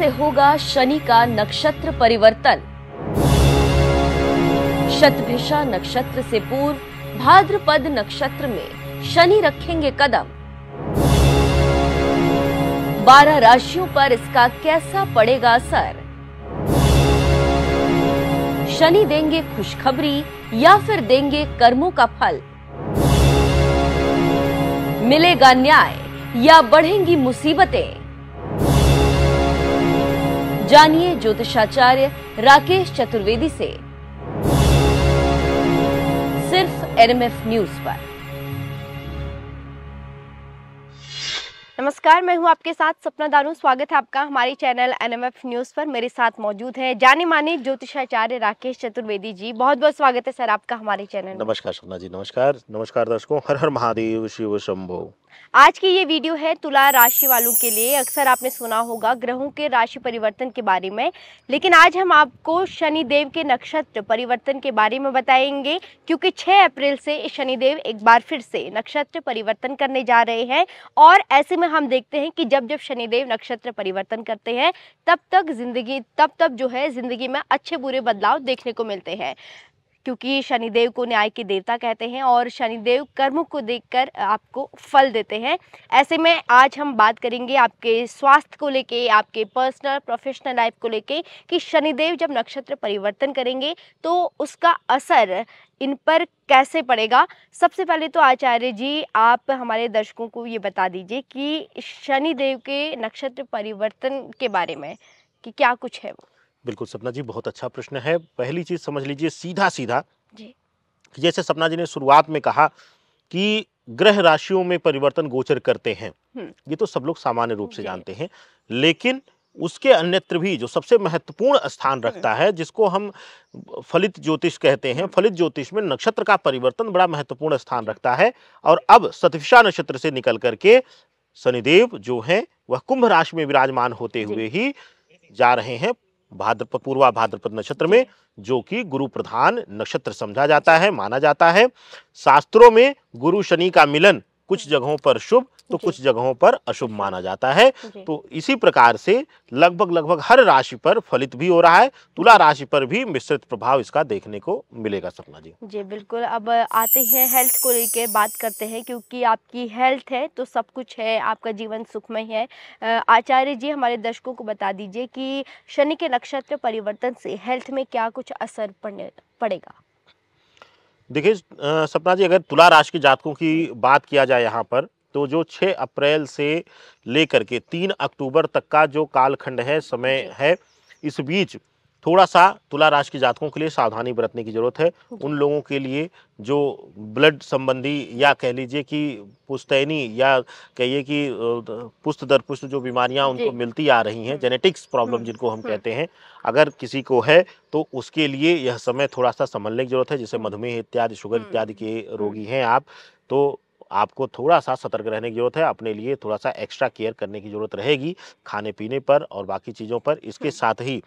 से होगा शनि का नक्षत्र परिवर्तन शतभिषा नक्षत्र से पूर्व भाद्रपद नक्षत्र में शनि रखेंगे कदम बारह राशियों पर इसका कैसा पड़ेगा असर शनि देंगे खुशखबरी या फिर देंगे कर्मों का फल मिलेगा न्याय या बढ़ेंगी मुसीबतें जानिए ज्योतिषाचार्य राकेश चतुर्वेदी से सिर्फ एनएमएफ न्यूज पर नमस्कार मैं हूं आपके साथ सपना दारू स्वागत है आपका हमारे चैनल एनएमएफ न्यूज़ पर मेरे साथ मौजूद है जाने माने ज्योतिषाचार्य राकेश चतुर्वेदी जी बहुत बहुत स्वागत है सर आपका हमारे चैनल नमस्कार सपना जी नमस्कार नमस्कार दर्शकों हर हर महादेव शिव शंभो आज की ये वीडियो है तुला राशि वालों के लिए अक्सर आपने सुना होगा ग्रहों के राशि परिवर्तन के बारे में लेकिन आज हम आपको शनिदेव के नक्षत्र परिवर्तन के बारे में बताएंगे क्योंकि 6 अप्रैल से शनिदेव एक बार फिर से नक्षत्र परिवर्तन करने जा रहे हैं और ऐसे में हम देखते हैं कि जब जब शनिदेव नक्षत्र परिवर्तन करते हैं तब तक जिंदगी तब तब जो है जिंदगी में अच्छे बुरे बदलाव देखने को मिलते हैं क्योंकि शनिदेव को न्याय के देवता कहते हैं और शनिदेव कर्म को देखकर आपको फल देते हैं ऐसे में आज हम बात करेंगे आपके स्वास्थ्य को लेके आपके पर्सनल प्रोफेशनल लाइफ को लेके कि शनिदेव जब नक्षत्र परिवर्तन करेंगे तो उसका असर इन पर कैसे पड़ेगा सबसे पहले तो आचार्य जी आप हमारे दर्शकों को ये बता दीजिए कि शनिदेव के नक्षत्र परिवर्तन के बारे में कि क्या कुछ है वो बिल्कुल सपना जी बहुत अच्छा प्रश्न है पहली चीज़ समझ लीजिए सीधा सीधा जी जैसे सपना जी ने शुरुआत में कहा कि ग्रह राशियों में परिवर्तन गोचर करते हैं हम्म। ये तो सब लोग सामान्य रूप से जानते हैं लेकिन उसके अन्यत्र भी जो सबसे महत्वपूर्ण स्थान हम्म। रखता है जिसको हम फलित ज्योतिष कहते हैं हम्म। फलित ज्योतिष में नक्षत्र का परिवर्तन बड़ा महत्वपूर्ण स्थान रखता है और अब सतफिशा नक्षत्र से निकल करके शनिदेव जो हैं वह कुंभ राशि में विराजमान होते हुए ही जा रहे हैं भाद्रपद पूर्वा भाद्रपद नक्षत्र में जो कि गुरु प्रधान नक्षत्र समझा जाता है माना जाता है शास्त्रों में गुरु शनि का मिलन कुछ जगहों पर शुभ तो कुछ जगहों पर अशुभ माना जाता है तो इसी प्रकार से लगभग लगभग हर राशि पर फलित भी हो रहा है तुला राशि पर भी मिश्रित प्रभाव इसका देखने को मिलेगा सपना जी जी बिल्कुल अब आते हैं हेल्थ को लेके बात करते हैं क्योंकि आपकी हेल्थ है तो सब कुछ है आपका जीवन सुखमय है आचार्य जी हमारे दर्शकों को बता दीजिए कि शनि के नक्षत्र परिवर्तन से हेल्थ में क्या कुछ असर पड़ने पड़ेगा देखिए सपना जी अगर तुला राशि के जातकों की बात किया जाए यहाँ पर तो जो 6 अप्रैल से लेकर के 3 अक्टूबर तक का जो कालखंड है समय है इस बीच थोड़ा सा तुला राशि के जातकों के लिए सावधानी बरतने की ज़रूरत है उन लोगों के लिए जो ब्लड संबंधी या कह लीजिए कि पुश्तैनी या कहिए कि पुस्त दर पुस्त जो बीमारियां उनको मिलती आ रही हैं हम्म। जेनेटिक्स प्रॉब्लम हम्म। जिनको हम हम्म। कहते हैं अगर किसी को है तो उसके लिए यह समय थोड़ा सा संभलने की ज़रूरत है जैसे मधुमेह इत्यादि शुगर इत्यादि के रोगी हैं आप तो आपको थोड़ा सा सतर्क रहने की ज़रूरत है अपने लिए थोड़ा सा एक्स्ट्रा केयर करने की ज़रूरत रहेगी खाने पीने पर और बाकी चीज़ों पर इसके साथ ही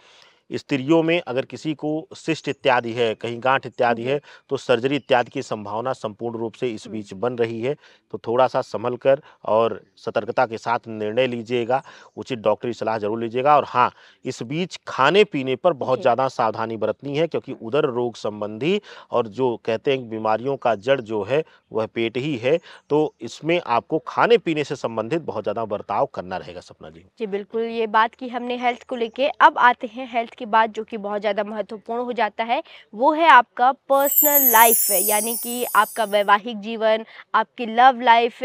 स्त्रियों में अगर किसी को सिस्ट इत्यादि है कहीं गांठ इत्यादि है तो सर्जरी इत्यादि की संभावना संपूर्ण रूप से इस बीच बन रही है तो थोड़ा सा संभल कर और सतर्कता के साथ निर्णय लीजिएगा उचित डॉक्टरी सलाह जरूर लीजिएगा और हाँ इस बीच खाने पीने पर बहुत ज़्यादा सावधानी बरतनी है क्योंकि उधर रोग संबंधी और जो कहते हैं बीमारियों का जड़ जो है वह पेट ही है तो इसमें आपको खाने पीने से संबंधित बहुत ज़्यादा बर्ताव करना रहेगा सपना जी जी बिल्कुल ये बात की हमने हेल्थ को लेके अब आते हैं हेल्थ हेल्थ के बाद जो कि बहुत ज़्यादा महत्वपूर्ण हो जाता है वो है आपका पर्सनल लाइफ यानी कि आपका वैवाहिक जीवन आपकी लव लाइफ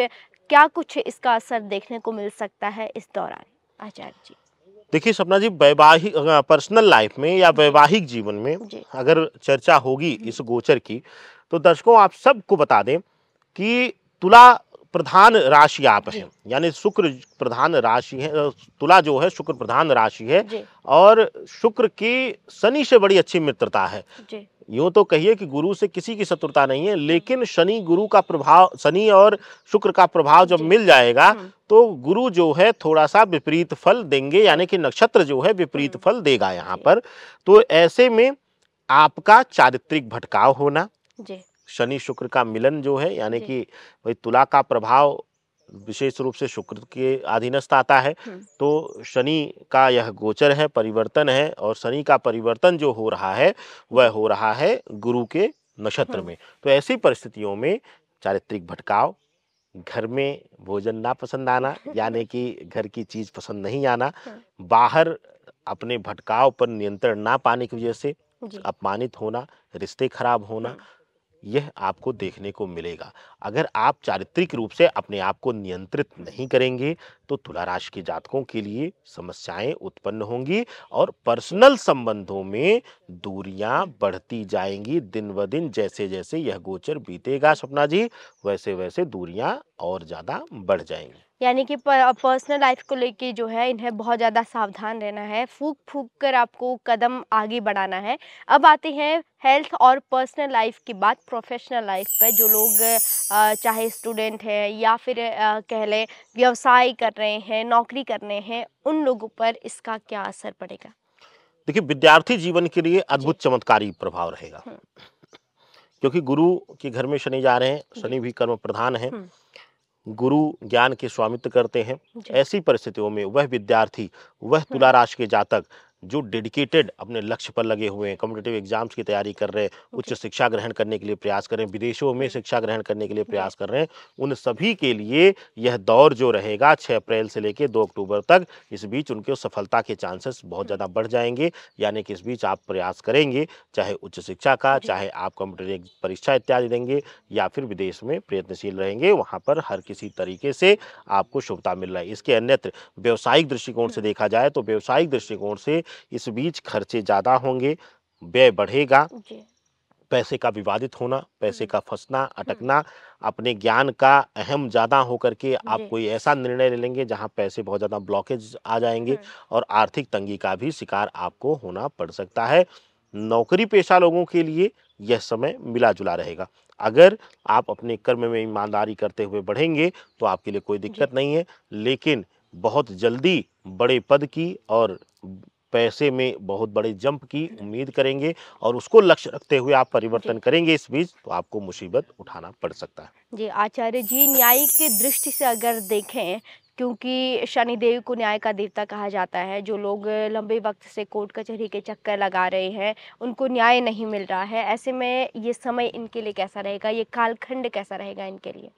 क्या कुछ इसका असर देखने को मिल सकता है इस दौरान आचार्य जी देखिए सपना जी वैवाहिक पर्सनल लाइफ में या वैवाहिक जीवन में जी। अगर चर्चा होगी इस गोचर की तो दर्शकों आप सबको बता दें कि तुला प्रधान राशि आप हैं यानी शुक्र प्रधान राशि है तुला जो है शुक्र प्रधान राशि है और शुक्र की शनि से बड़ी अच्छी मित्रता है यूँ तो कहिए कि गुरु से किसी की शत्रुता नहीं है हम्म। लेकिन शनि गुरु का प्रभाव शनि और शुक्र का प्रभाव जब मिल जाएगा हम्म। तो गुरु जो है थोड़ा सा विपरीत फल देंगे यानी कि नक्षत्र जो है विपरीत हम्म। फल देगा यहाँ पर तो ऐसे में आपका चारित्रिक भटकाव होना शनि शुक्र का मिलन जो है यानी कि भाई तुला का प्रभाव विशेष रूप से शुक्र के अधीनस्थ आता है तो शनि का यह गोचर है परिवर्तन है और शनि का परिवर्तन जो हो रहा है वह हो रहा है गुरु के नक्षत्र में तो ऐसी परिस्थितियों में चारित्रिक भटकाव घर में भोजन ना पसंद आना यानी कि घर की चीज़ पसंद नहीं आना बाहर अपने भटकाव पर नियंत्रण ना पाने की वजह से अपमानित होना रिश्ते खराब होना यह आपको देखने को मिलेगा अगर आप चारित्रिक रूप से अपने आप को नियंत्रित नहीं करेंगे तो तुला राशि के जातकों के लिए समस्याएं उत्पन्न होंगी और पर्सनल संबंधों में दूरियां बढ़ती जाएंगी दिन ब दिन जैसे जैसे यह गोचर बीतेगा सपना जी वैसे वैसे दूरियां और ज़्यादा बढ़ जाएंगी यानी कि पर्सनल लाइफ को लेके जो है इन्हें बहुत ज़्यादा सावधान रहना है फूक फूक कर आपको कदम आगे बढ़ाना है अब आते हैं हेल्थ और पर्सनल लाइफ की बात प्रोफेशनल लाइफ पर जो लोग चाहे स्टूडेंट हैं या फिर कह लें व्यवसाय कर रहे हैं नौकरी कर रहे हैं उन लोगों पर इसका क्या असर पड़ेगा देखिए विद्यार्थी जीवन के लिए अद्भुत चमत्कारी प्रभाव रहेगा क्योंकि गुरु के घर में शनि जा रहे हैं शनि भी कर्म प्रधान है गुरु ज्ञान के स्वामित्व करते हैं ऐसी परिस्थितियों में वह विद्यार्थी वह तुला राशि के जातक जो डेडिकेटेड अपने लक्ष्य पर लगे हुए हैं कॉम्पिटेटिव एग्जाम्स की तैयारी कर रहे हैं उच्च शिक्षा ग्रहण करने के लिए प्रयास कर रहे हैं विदेशों में शिक्षा ग्रहण करने के लिए प्रयास कर रहे हैं उन सभी के लिए यह दौर जो रहेगा छः अप्रैल से लेकर दो अक्टूबर तक इस बीच उनके सफलता के चांसेस बहुत hmm. ज़्यादा बढ़ जाएंगे यानी कि इस बीच आप प्रयास करेंगे चाहे उच्च शिक्षा का चाहे आप कॉम्पिटेटिव परीक्षा इत्यादि देंगे या फिर विदेश में प्रयत्नशील रहेंगे वहाँ पर हर किसी तरीके से आपको शुभता मिल रहा है इसके अन्यत्र व्यावसायिक दृष्टिकोण से hmm. देखा जाए तो व्यावसायिक दृष्टिकोण से इस बीच खर्चे ज़्यादा होंगे व्यय बढ़ेगा पैसे का विवादित होना पैसे हम्म। का फंसना अटकना हम्म। अपने ज्ञान का अहम ज़्यादा होकर के आप कोई ऐसा निर्णय ले लेंगे जहां पैसे बहुत ज़्यादा ब्लॉकेज आ जाएंगे हम्म। और आर्थिक तंगी का भी शिकार आपको होना पड़ सकता है नौकरी पेशा लोगों के लिए यह समय मिला जुला रहेगा अगर आप अपने कर्म में ईमानदारी करते हुए बढ़ेंगे तो आपके लिए कोई दिक्कत नहीं है लेकिन बहुत जल्दी बड़े पद की और पैसे में बहुत बड़े जंप की उम्मीद करेंगे और उसको लक्ष्य रखते हुए आप परिवर्तन करेंगे इस बीच तो आपको मुसीबत उठाना पड़ सकता है जी आचार्य जी न्याय के दृष्टि से अगर देखें क्योंकि शनि देव को न्याय का देवता कहा जाता है जो लोग लंबे वक्त से कोर्ट कचहरी के चक्कर लगा रहे हैं उनको न्याय नहीं मिल रहा है ऐसे में ये समय इनके लिए कैसा रहेगा ये कालखंड कैसा रहेगा इनके लिए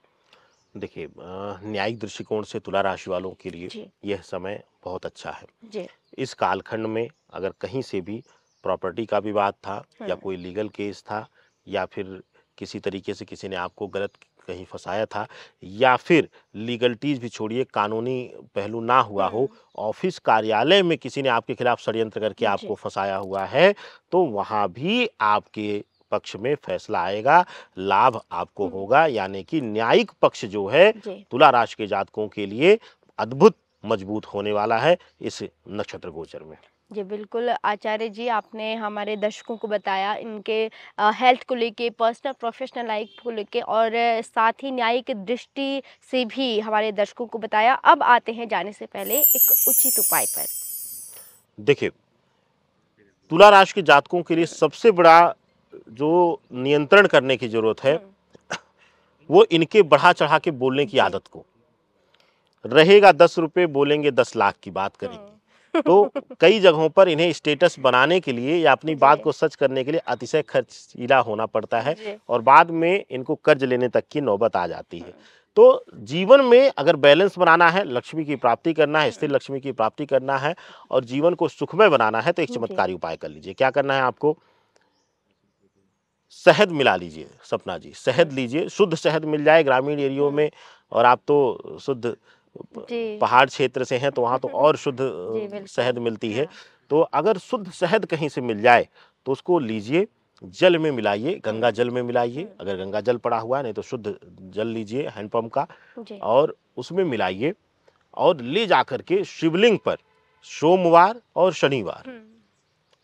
देखिए न्यायिक दृष्टिकोण से तुला राशि वालों के लिए यह समय बहुत अच्छा है इस कालखंड में अगर कहीं से भी प्रॉपर्टी का विवाद था या हाँ। कोई लीगल केस था या फिर किसी तरीके से किसी ने आपको गलत कहीं फंसाया था या फिर लीगलटीज भी छोड़िए कानूनी पहलू ना हुआ हो हाँ। ऑफिस कार्यालय में किसी ने आपके खिलाफ षड्यंत्र करके आपको फंसाया हुआ है तो वहाँ भी आपके पक्ष में फैसला आएगा लाभ आपको होगा यानी कि न्यायिक पक्ष जो है तुला राशि के जातकों के लिए अद्भुत मजबूत होने वाला है इस नक्षत्र गोचर में जी बिल्कुल आचार्य जी आपने हमारे दर्शकों को बताया इनके हेल्थ को लेके पर्सनल प्रोफेशनल लाइफ को लेके और साथ ही न्यायिक दृष्टि से भी हमारे दर्शकों को बताया अब आते हैं जाने से पहले एक उचित उपाय पर देखिए तुला राशि के जातकों के लिए सबसे बड़ा जो नियंत्रण करने की जरूरत है हम्म। वो इनके बढ़ा चढ़ा के बोलने की आदत को रहेगा दस रुपये बोलेंगे दस लाख की बात करेंगे हाँ। तो कई जगहों पर इन्हें स्टेटस बनाने के लिए या अपनी बात को सच करने के लिए अतिशय खर्चीला होना पड़ता है और बाद में इनको कर्ज लेने तक की नौबत आ जाती है हाँ। तो जीवन में अगर बैलेंस बनाना है लक्ष्मी की प्राप्ति करना है स्थिर लक्ष्मी की प्राप्ति करना है और जीवन को सुखमय बनाना है तो एक चमत्कारी उपाय कर लीजिए क्या करना है आपको शहद मिला लीजिए सपना जी शहद हाँ। लीजिए शुद्ध शहद मिल जाए ग्रामीण एरियो में और आप तो शुद्ध पहाड़ क्षेत्र से हैं तो वहाँ तो और शुद्ध शहद मिलती है हाँ। तो अगर शुद्ध शहद कहीं से मिल जाए तो उसको लीजिए जल में मिलाइए गंगा जल में मिलाइए हाँ। अगर गंगा जल पड़ा हुआ है नहीं तो शुद्ध जल लीजिए हैंडपम्प का और उसमें मिलाइए और ले जा कर के शिवलिंग पर सोमवार और शनिवार हम्म।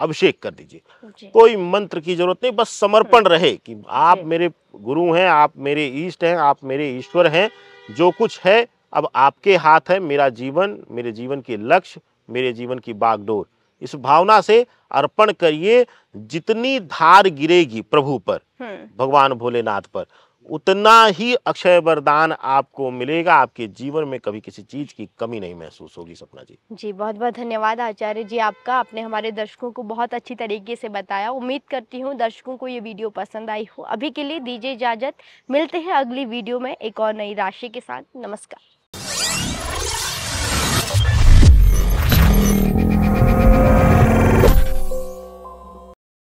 अभिषेक कर दीजिए कोई मंत्र की जरूरत नहीं बस समर्पण हम्म। रहे कि आप मेरे गुरु हैं आप मेरे ईष्ट हैं आप मेरे ईश्वर हैं जो कुछ है अब आपके हाथ है मेरा जीवन मेरे जीवन के लक्ष्य मेरे जीवन की बागडोर इस भावना से अर्पण करिए जितनी धार गिरेगी प्रभु पर हम्म। भगवान भोलेनाथ पर उतना ही अक्षय वरदान आपको मिलेगा आपके जीवन में कभी किसी चीज की कमी नहीं महसूस होगी सपना जी जी बहुत बहुत धन्यवाद आचार्य जी आपका आपने हमारे दर्शकों को बहुत अच्छी तरीके से बताया उम्मीद करती हूँ दर्शकों को ये वीडियो पसंद आई हो अभी के लिए दीजिए इजाजत मिलते हैं अगली वीडियो में एक और नई राशि के साथ नमस्कार